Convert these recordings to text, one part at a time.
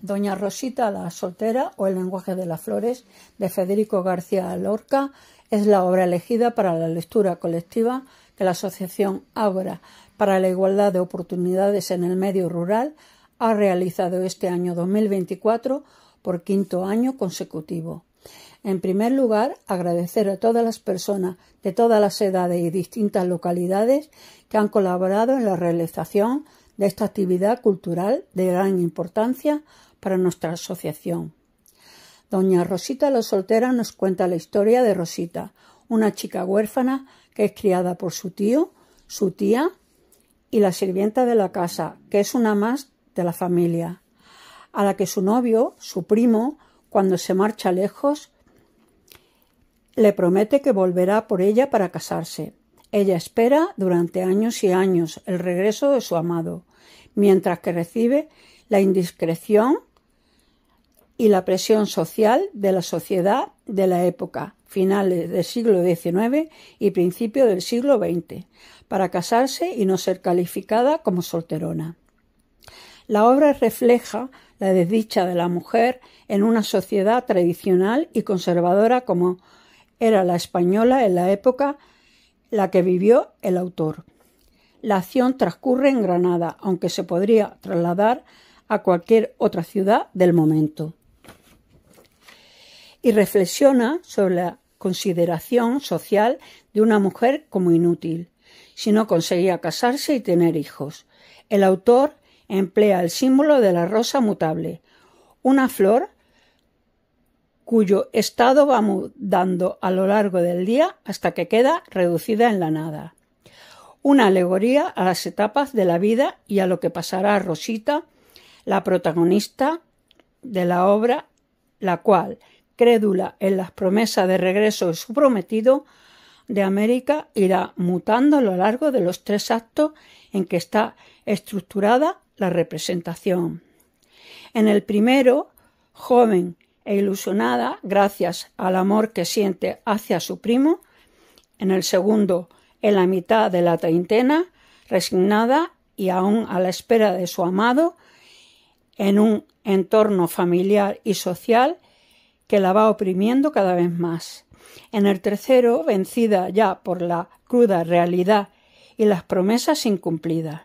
Doña Rosita la Soltera o El lenguaje de las flores de Federico García Lorca es la obra elegida para la lectura colectiva que la Asociación Ágora para la Igualdad de Oportunidades en el Medio Rural ha realizado este año 2024 por quinto año consecutivo. En primer lugar, agradecer a todas las personas de todas las edades y distintas localidades que han colaborado en la realización de esta actividad cultural de gran importancia para nuestra asociación. Doña Rosita la Soltera nos cuenta la historia de Rosita, una chica huérfana que es criada por su tío, su tía y la sirvienta de la casa, que es una más de la familia, a la que su novio, su primo, cuando se marcha lejos, le promete que volverá por ella para casarse. Ella espera durante años y años el regreso de su amado, mientras que recibe la indiscreción y la presión social de la sociedad de la época, finales del siglo XIX y principio del siglo XX, para casarse y no ser calificada como solterona. La obra refleja la desdicha de la mujer en una sociedad tradicional y conservadora como era la española en la época la que vivió el autor. La acción transcurre en Granada, aunque se podría trasladar a cualquier otra ciudad del momento. Y reflexiona sobre la consideración social de una mujer como inútil, si no conseguía casarse y tener hijos. El autor emplea el símbolo de la rosa mutable, una flor cuyo estado va mudando a lo largo del día hasta que queda reducida en la nada. Una alegoría a las etapas de la vida y a lo que pasará a Rosita, la protagonista de la obra, la cual, crédula en las promesas de regreso de su prometido de América, irá mutando a lo largo de los tres actos en que está estructurada la representación. En el primero, joven e ilusionada gracias al amor que siente hacia su primo, en el segundo, en la mitad de la treintena, resignada y aún a la espera de su amado, en un entorno familiar y social que la va oprimiendo cada vez más. En el tercero, vencida ya por la cruda realidad y las promesas incumplidas.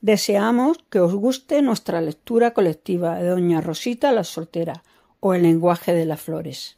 Deseamos que os guste nuestra lectura colectiva de Doña Rosita la Soltera, o el lenguaje de las flores.